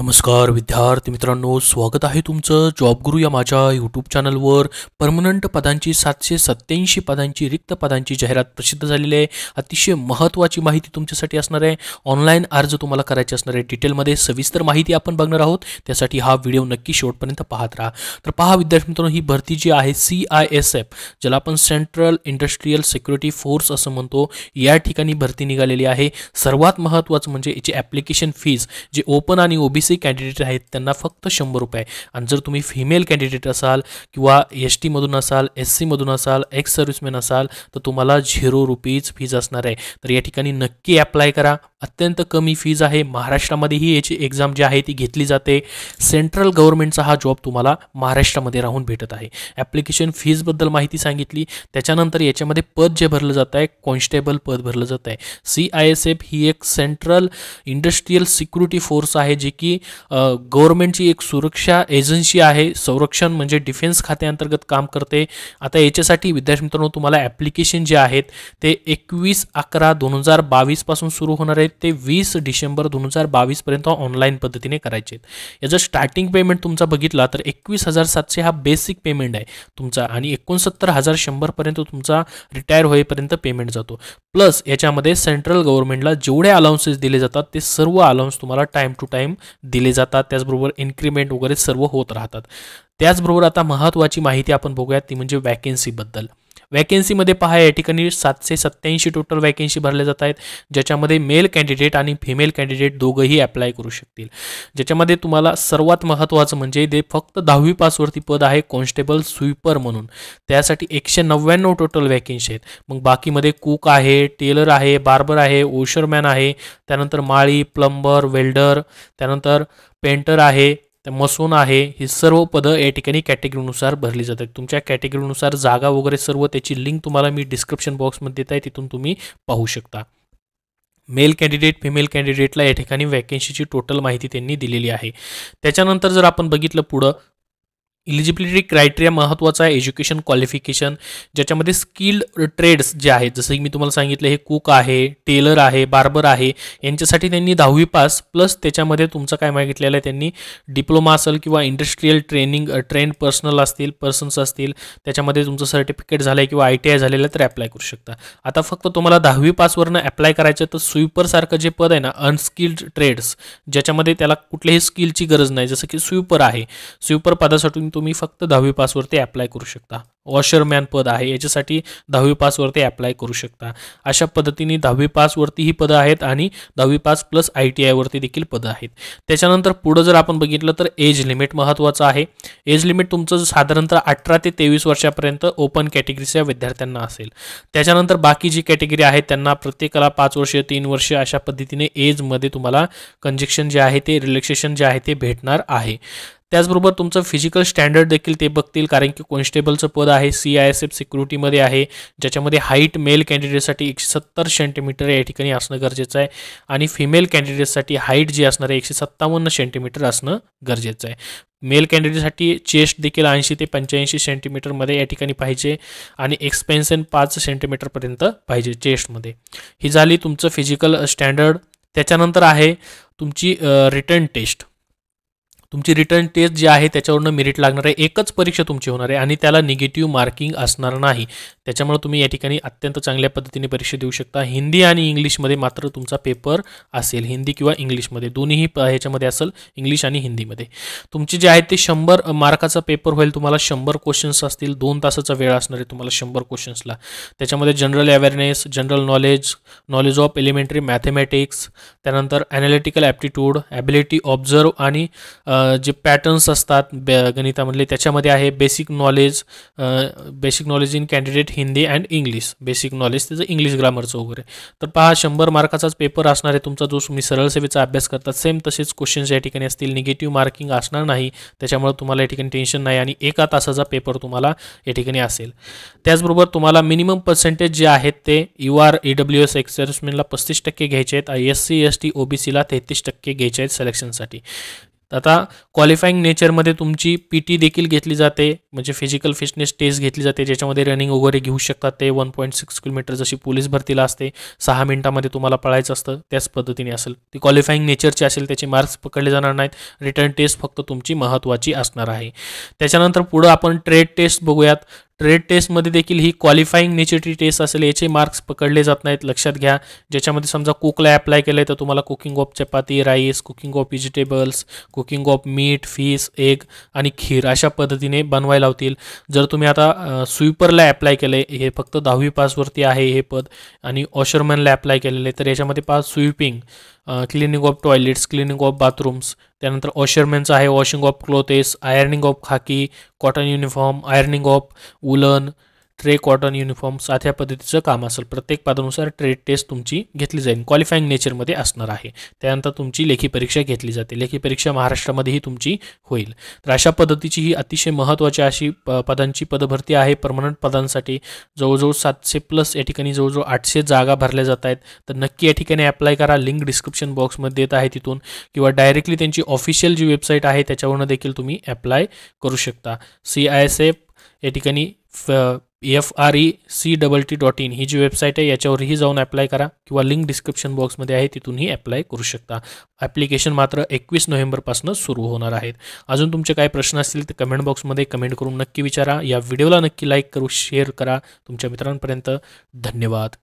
नमस्कार विद्यार्थी मित्रांनो स्वागत आहे तुमचं जॉब गुरु या माझ्या यूट्यूब चॅनलवर परमनंट पदांची सातशे सत्त्याऐंशी पदांची रिक्त पदांची जाहिरात प्रसिद्ध झालेली आहे अतिशय महत्त्वाची माहिती तुमच्यासाठी असणार आहे ऑनलाईन अर्ज तुम्हाला करायचे असणार आहे डिटेलमध्ये सविस्तर माहिती आपण बघणार आहोत त्यासाठी हा व्हिडिओ नक्की शेवटपर्यंत पाहत राहा तर पहा विद्यार्थी मित्रांनो ही भरती जी आहे सी आय एस एफ ज्याला आपण सेंट्रल इंडस्ट्रीयल सिक्युरिटी फोर्स असं म्हणतो या ठिकाणी भरती निघालेली आहे सर्वात महत्त्वाचं म्हणजे याची ॲप्लिकेशन फीज जे ओपन आणि ओबीसी सी कॅन्डिडेट आहेत त्यांना फक्त शंभर रुपये आणि जर तुम्ही फिमेल कॅन्डिडेट असाल किंवा एस टीमधून असाल एस सीमधून असाल एक्स सर्व्हिसमॅन असाल तर तुम्हाला झिरो रुपीज फीज असणार आहे तर या ठिकाणी नक्की अप्लाय करा अत्यंत कमी फीज आहे महाराष्ट्रामध्येही याची एक्झाम जी आहे ती घेतली जाते सेंट्रल गव्हर्नमेंटचा हा जॉब तुम्हाला महाराष्ट्रामध्ये राहून भेटत आहे ॲप्लिकेशन फीजबद्दल माहिती सांगितली त्याच्यानंतर याच्यामध्ये पद जे भरलं जात आहे कॉन्स्टेबल पद भरलं जात आहे सी आय एस एफ ही एक सेंट्रल इंडस्ट्रीयल सिक्युरिटी फोर्स आहे जी की गव्हर्नमेंटची एक सुरक्षा एजन्सी आहे संरक्षण म्हणजे डिफेन्स खात्याअंतर्गत काम करते आता याच्यासाठी विद्यार्थी मित्रांनो तुम्हाला ॲप्लिकेशन जे आहेत ते एकवीस अकरा दोन हजार बावीसपासून सुरू होणार आहे आहेत ते वीस डिसेंबर दोन हजार बावीसपर्यंत ऑनलाईन पद्धतीने करायचे आहेत याचा स्टार्टिंग पेमेंट तुमचा बघितला तर एकवीस हजार सातशे हा बेसिक पेमेंट आहे तुमचा आणि एकोणसत्तर हजार शंभरपर्यंत तुमचा रिटायर होईपर्यंत पेमेंट जातो प्लस याच्यामध्ये सेंट्रल गव्हर्नमेंटला जेवढे अलाउन्सेस दिले जातात ते सर्व अलाउन्स तुम्हाला टाईम टू टाईम दिले जातात त्याचबरोबर इन्क्रीमेंट वगैरे सर्व होत राहतात त्याचबरोबर आता महत्त्वाची माहिती आपण बघूया ती म्हणजे वॅकेन्सीबद्दल वॅकेन्सीमध्ये पहा या ठिकाणी सातशे सत्त्याऐंशी टोटल वॅकेन्सी भरल्या जात आहेत ज्याच्यामध्ये मेल कॅन्डिडेट आणि फिमेल कॅन्डिडेट दोघंही अप्लाय करू शकतील ज्याच्यामध्ये तुम्हाला सर्वात महत्त्वाचं म्हणजे ते फक्त दहावी पासवरती पद आहे कॉन्स्टेबल स्वीपर म्हणून त्यासाठी एकशे नव्याण्णव टोटल वॅकेन्सी आहेत मग बाकीमध्ये कुक आहे टेलर आहे बार्बर आहे ओशरमॅन आहे त्यानंतर माळी प्लंबर वेल्डर त्यानंतर पेंटर आहे मसून आहे ही सर्व पदं या ठिकाणी कॅटेगरीनुसार भरली जातात तुमच्या कॅटेगरीनुसार जागा वगैरे सर्व त्याची लिंक तुम्हाला मी डिस्क्रिप्शन बॉक्समध्ये देत आहे तिथून तुम्ही पाहू शकता मेल कॅन्डिडेट फिमेल कॅन्डिडेटला या ठिकाणी वॅकेन्सीची टोटल माहिती त्यांनी दिलेली आहे त्याच्यानंतर जर आपण बघितलं पुढं इलिजिबिलिटी क्रायटेरिया महत्त्वाचा आहे एज्युकेशन क्वालिफिकेशन ज्याच्यामध्ये स्किल्ड ट्रेड्स जे आहेत जसं की मी तुम्हाला सांगितलं हे कुक आहे टेलर आहे बार्बर आहे यांच्यासाठी त्यांनी दहावी पास प्लस त्याच्यामध्ये तुमचं काय मागितलेलं आहे त्यांनी डिप्लोमा असेल किंवा इंडस्ट्रीयल ट्रेनिंग ट्रेन पर्सनल असतील पर्सन्स असतील त्याच्यामध्ये तुमचं सर्टिफिकेट झालं आहे किंवा आय टी आय झालेलं तर अप्लाय करू शकता आता फक्त तुम्हाला दहावी पासवरनं अप्लाय करायचं तर स्वीपरसारखं जे पद आहे ना अनस्किल्ड ट्रेड्स ज्याच्यामध्ये त्याला कुठल्याही स्किलची गरज नाही जसं की स्वीपर आहे स्वीपर पदासाठी तुम्ही फक्त दहावी पासवरती अप्लाय करू शकता वॉशरमॅन पद आहे याच्यासाठी दहावी पासवरती अप्लाय करू शकता अशा पद्धतीने दहावी पासवरती ही पदं आहेत आणि दहावी पास प्लस आय टी आयवरती देखील पदं आहेत त्याच्यानंतर पुढं जर आपण बघितलं तर एज लिमिट महत्त्वाचं आहे एज लिमिट तुमचं साधारणतः अठरा ते तेवीस वर्षापर्यंत ओपन कॅटेगरीच्या विद्यार्थ्यांना असेल त्याच्यानंतर बाकी जी कॅटेगरी आहे त्यांना प्रत्येकाला पाच वर्ष तीन वर्ष अशा पद्धतीने एजमध्ये तुम्हाला कंजेक्शन जे आहे ते रिलॅक्सेशन जे आहे ते भेटणार आहे त्याचबरोबर तुमचं फिजिकल स्टँडर्ड देखील ते बघतील कारण की कॉन्स्टेबलचं पद आहे सी आय एस एफ सिक्युरिटीमध्ये आहे ज्याच्यामध्ये हाईट मेल कॅन्डिडेटसाठी एकशे सत्तर सेंटीमीटर या ठिकाणी असणं गरजेचं आहे आणि फिमेल कॅन्डिडेटसाठी हाईट जी असणार आहे एकशे सत्तावन्न सेंटीमीटर असणं गरजेचं आहे मेल कॅन्डिडेटसाठी चेस्ट देखील ऐंशी ते पंच्याऐंशी सेंटीमीटरमध्ये या ठिकाणी पाहिजे आणि एक्सपेन्सन पाच सेंटीमीटरपर्यंत पाहिजे चेस्टमध्ये ही झाली तुमचं फिजिकल स्टँडर्ड त्याच्यानंतर आहे तुमची रिटर्न टेस्ट तुमची रिटर्न टेस्ट जी आहे त्याच्यावरनं मेरिट लागणार आहे एकच परीक्षा तुमची होणार आहे आणि त्याला निगेटिव्ह मार्किंग असणार नाही त्याच्यामुळे तुम्ही या ठिकाणी अत्यंत चांगल्या पद्धतीने परीक्षा देऊ शकता हिंदी आणि इंग्लिशमध्ये मात्र तुमचा पेपर असेल हिंदी किंवा इंग्लिशमध्ये दोन्हीही ह्याच्यामध्ये असेल इंग्लिश आणि हिंदीमध्ये तुमचे जे आहे ते शंभर मार्काचा पेपर होईल तुम्हाला शंभर क्वेश्चन्स असतील दोन तासाचा वेळ असणार आहे तुम्हाला शंभर क्वेश्चन्सला त्याच्यामध्ये general awareness general knowledge knowledge of elementary mathematics त्यानंतर ॲनालिटिकल ॲप्टिट्यूड ॲबिलिटी ऑब्झर्व आणि जे पॅटर्न्स असतात ब गणितामधले त्याच्यामध्ये आहे basic knowledge basic knowledge in candidate Hindi and English basic knowledge त्याचं इंग्लिश ग्रामरचं वगैरे तर पहा शंभर मार्काचाच पेपर असणार आहे तुमचा जो तुम्ही सरळ सेवेचा अभ्यास करता सेम तसेच क्वेश्चन्स या ठिकाणी असतील निगेटिव्ह मार्किंग असणार नाही त्याच्यामुळे तुम्हाला या ठिकाणी टेन्शन नाही आणि एका तासाचा पेपर तुम्हाला या ठिकाणी असेल त्याचबरोबर तुम्हाला मिनिमम पर्सेंटेज जे आहेत ते U R E W S एक्सर्समेनला पस्तीस टक्के घ्यायचे आहेत एस सी एस टी ओबीसीला तेहतीस टक्के घ्यायचे आहेत सिलेक्शनसाठी आता क्वालिफाईंग नेचरमध्ये तुमची पी टी देखील घेतली जाते म्हणजे फिजिकल फिटनेस टेस्ट घेतली जाते ज्याच्यामध्ये रनिंग वगैरे घेऊ शकतात ते वन पॉईंट सिक्स किलोमीटर जशी पोलीस भरतीला असते सहा मिनिटामध्ये तुम्हाला पळायचं असतं त्याच पद्धतीने असेल ती क्वालिफाईंग नेचरची असेल त्याचे मार्क्स पकडले जाणार नाहीत रिटर्न टेस्ट फक्त तुमची महत्त्वाची असणार आहे त्याच्यानंतर पुढं आपण ट्रेड टेस्ट बघूयात ट्रेड टेस्टमध्ये देखील ही क्वालिफाईंग नेचरची टेस्ट असेल याचे मार्क्स पकडले जात नाहीत लक्षात घ्या ज्याच्यामध्ये समजा कुकला अप्लाय केलं आहे तर तुम्हाला cooking of chapati rice cooking of vegetables cooking of meat fish egg आणि खीर अशा पद्धतीने बनवायला होतील जर तुम्ही आता स्वीपरला अप्लाय केलं आहे हे फक्त दहावी पासवरती आहे हे पद आणि ऑशरमॅनला अप्लाय केलेलं आहे तर याच्यामध्ये pass sweeping cleaning of toilets cleaning of bathrooms त्यानंतर वॉशरमॅनचं आहे washing of clothes ironing of khaki cotton uniform ironing of woollen tray cotton uniform साध्या पद्धतीचं काम असेल प्रत्येक पदानुसार ट्रेड टेस्ट तुमची घेतली जाईल क्वालिफाईंग नेचरमध्ये असणार आहे त्यानंतर तुमची लेखी परीक्षा घेतली जाते लेखी परीक्षा महाराष्ट्रामध्येही तुमची होईल तर अशा पद्धतीची ही अतिशय महत्त्वाची अशी पदांची पदभरती आहे परमनंट पदांसाठी जवळजवळ सातशे प्लस या ठिकाणी जवळजवळ आठशे जागा भरल्या जात आहेत तर नक्की या ठिकाणी अप्लाय करा लिंक डिस्क्रिप्शन बॉक्समध्ये येत आहे तिथून किंवा डायरेक्टली त्यांची ऑफिशियल जी वेबसाईट आहे त्याच्यावरनं देखील तुम्ही अप्लाय करू शकता सी आय एस एफ या ठिकाणी फ F R E C double T dot in ही जी वेबसाईट आहे याच्यावरही जाऊन अप्लाय करा किंवा लिंक डिस्क्रिप्शन बॉक्समध्ये आहे तिथूनही अप्लाय करू शकता ॲप्लिकेशन मात्र एकवीस नोव्हेंबरपासून सुरू होणार आहेत अजून तुमचे काय प्रश्न असतील तर कमेंट बॉक्समध्ये कमेंट करून नक्की विचारा या व्हिडिओला नक्की लाईक करू शेअर करा तुमच्या मित्रांपर्यंत धन्यवाद